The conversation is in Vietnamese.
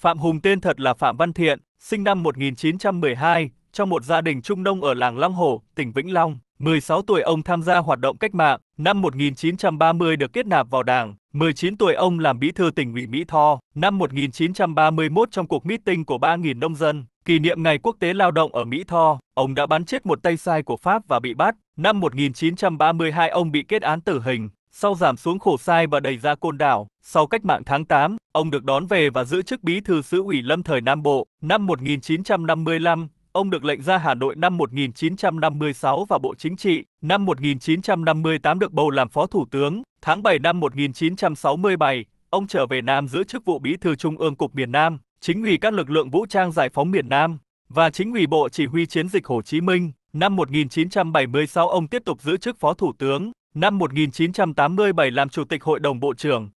Phạm Hùng tên thật là Phạm Văn Thiện, sinh năm 1912, trong một gia đình trung nông ở làng Long Hồ, tỉnh Vĩnh Long. 16 tuổi ông tham gia hoạt động cách mạng, năm 1930 được kết nạp vào đảng, 19 tuổi ông làm bí thư tỉnh ủy Mỹ Tho, năm 1931 trong cuộc meeting của 3.000 nông dân, kỷ niệm Ngày Quốc tế Lao động ở Mỹ Tho, ông đã bắn chết một tay sai của Pháp và bị bắt, năm 1932 ông bị kết án tử hình, sau giảm xuống khổ sai và đẩy ra côn đảo, sau cách mạng tháng 8, ông được đón về và giữ chức bí thư xứ ủy lâm thời Nam Bộ. Năm 1955, ông được lệnh ra Hà Nội năm 1956 và Bộ Chính trị, năm 1958 được bầu làm Phó Thủ tướng. Tháng 7 năm 1967, ông trở về Nam giữ chức vụ bí thư Trung ương Cục miền Nam, chính ủy các lực lượng vũ trang giải phóng miền Nam và chính ủy Bộ Chỉ huy Chiến dịch Hồ Chí Minh. Năm 1976 ông tiếp tục giữ chức Phó Thủ tướng, Năm 1987 làm Chủ tịch Hội đồng Bộ trưởng,